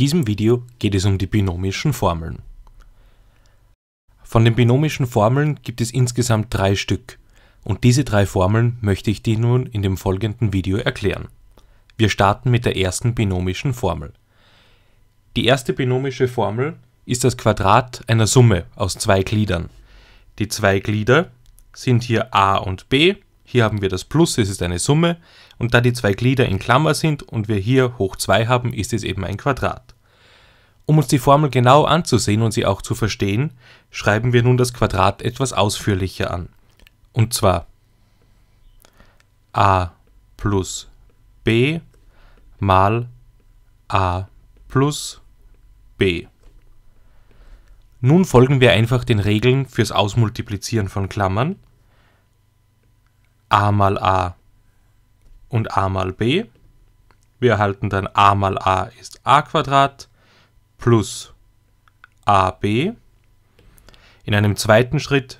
diesem Video geht es um die binomischen Formeln. Von den binomischen Formeln gibt es insgesamt drei Stück und diese drei Formeln möchte ich dir nun in dem folgenden Video erklären. Wir starten mit der ersten binomischen Formel. Die erste binomische Formel ist das Quadrat einer Summe aus zwei Gliedern. Die zwei Glieder sind hier a und b, hier haben wir das Plus, es ist eine Summe und da die zwei Glieder in Klammer sind und wir hier hoch 2 haben, ist es eben ein Quadrat. Um uns die Formel genau anzusehen und sie auch zu verstehen, schreiben wir nun das Quadrat etwas ausführlicher an. Und zwar a plus b mal a plus b. Nun folgen wir einfach den Regeln fürs Ausmultiplizieren von Klammern. a mal a und a mal b. Wir erhalten dann a mal a ist a Quadrat plus AB, in einem zweiten Schritt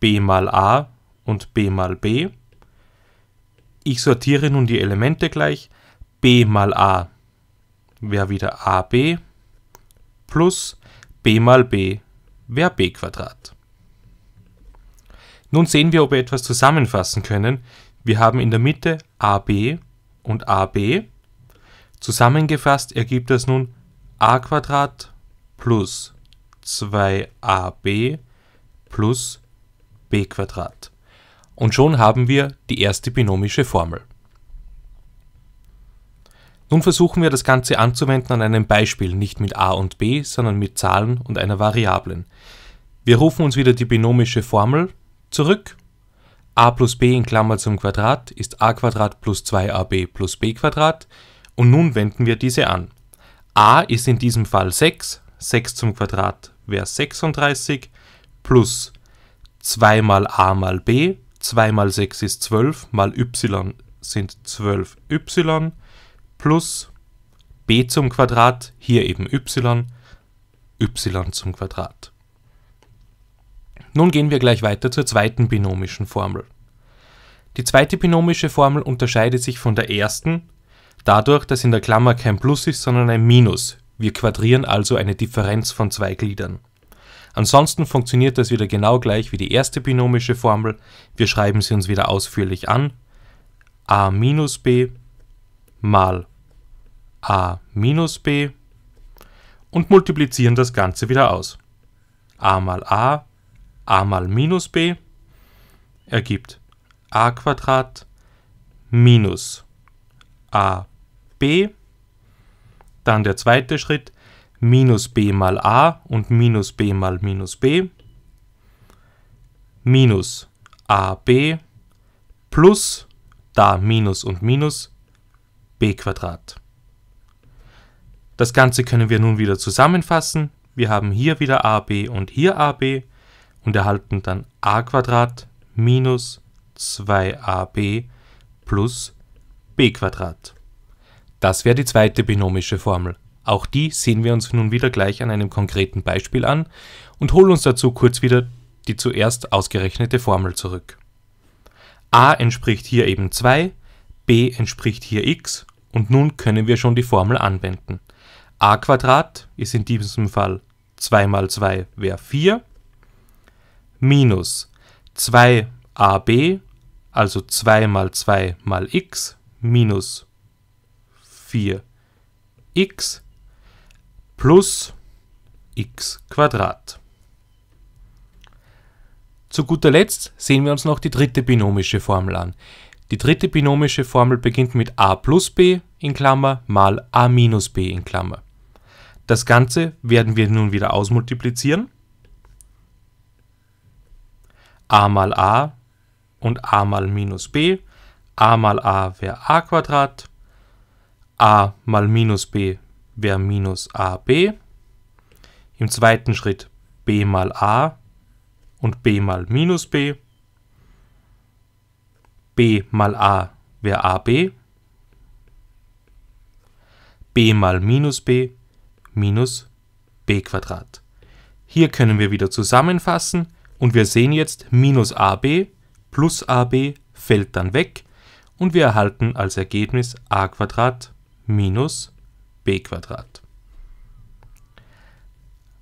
B mal A und B mal B. Ich sortiere nun die Elemente gleich. B mal A wäre wieder AB plus B mal B wäre B Quadrat. Nun sehen wir, ob wir etwas zusammenfassen können. Wir haben in der Mitte AB und AB. Zusammengefasst ergibt das nun a plus 2ab plus b. Und schon haben wir die erste binomische Formel. Nun versuchen wir das Ganze anzuwenden an einem Beispiel, nicht mit a und b, sondern mit Zahlen und einer Variablen. Wir rufen uns wieder die binomische Formel zurück. a plus b in Klammer zum Quadrat ist a Quadrat plus 2ab plus b Quadrat und nun wenden wir diese an a ist in diesem Fall 6, 6 zum Quadrat wäre 36, plus 2 mal a mal b, 2 mal 6 ist 12, mal y sind 12y, plus b zum Quadrat, hier eben y, y zum Quadrat. Nun gehen wir gleich weiter zur zweiten binomischen Formel. Die zweite binomische Formel unterscheidet sich von der ersten Dadurch, dass in der Klammer kein Plus ist, sondern ein Minus. Wir quadrieren also eine Differenz von zwei Gliedern. Ansonsten funktioniert das wieder genau gleich wie die erste binomische Formel. Wir schreiben sie uns wieder ausführlich an. a minus b mal a minus b und multiplizieren das Ganze wieder aus. a mal a, a mal minus b ergibt a Quadrat minus a b, dann der zweite Schritt minus b mal a und minus b mal minus b minus ab plus da minus und minus b Das Ganze können wir nun wieder zusammenfassen. Wir haben hier wieder ab und hier ab und erhalten dann a Quadrat minus 2ab plus b Quadrat. Das wäre die zweite binomische Formel. Auch die sehen wir uns nun wieder gleich an einem konkreten Beispiel an und holen uns dazu kurz wieder die zuerst ausgerechnete Formel zurück. a entspricht hier eben 2, b entspricht hier x und nun können wir schon die Formel anwenden. a ist in diesem Fall 2 mal 2 wäre 4 minus 2ab, also 2 mal 2 mal x minus 4x plus x Quadrat. Zu guter Letzt sehen wir uns noch die dritte binomische Formel an. Die dritte binomische Formel beginnt mit a plus b in Klammer mal a minus b in Klammer. Das Ganze werden wir nun wieder ausmultiplizieren. a mal a und a mal minus b. a mal a wäre a Quadrat a mal minus b wäre minus ab. Im zweiten Schritt b mal a und b mal minus b. b mal a wäre ab. b mal minus b minus b Quadrat. Hier können wir wieder zusammenfassen und wir sehen jetzt minus ab plus ab fällt dann weg und wir erhalten als Ergebnis a Quadrat minus b.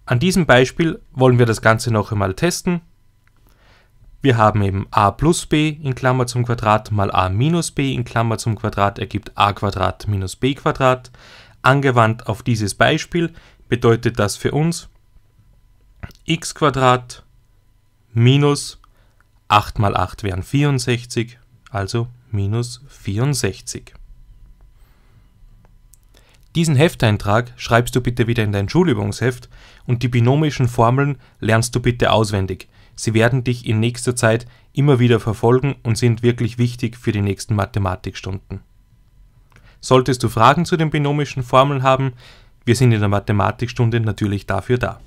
An diesem Beispiel wollen wir das Ganze noch einmal testen. Wir haben eben a plus b in Klammer zum Quadrat mal a minus b in Klammer zum Quadrat ergibt a Quadrat minus b Quadrat. Angewandt auf dieses Beispiel bedeutet das für uns x Quadrat minus 8 mal 8 wären 64, also minus 64. Diesen Hefteintrag schreibst du bitte wieder in dein Schulübungsheft und die binomischen Formeln lernst du bitte auswendig. Sie werden dich in nächster Zeit immer wieder verfolgen und sind wirklich wichtig für die nächsten Mathematikstunden. Solltest du Fragen zu den binomischen Formeln haben, wir sind in der Mathematikstunde natürlich dafür da.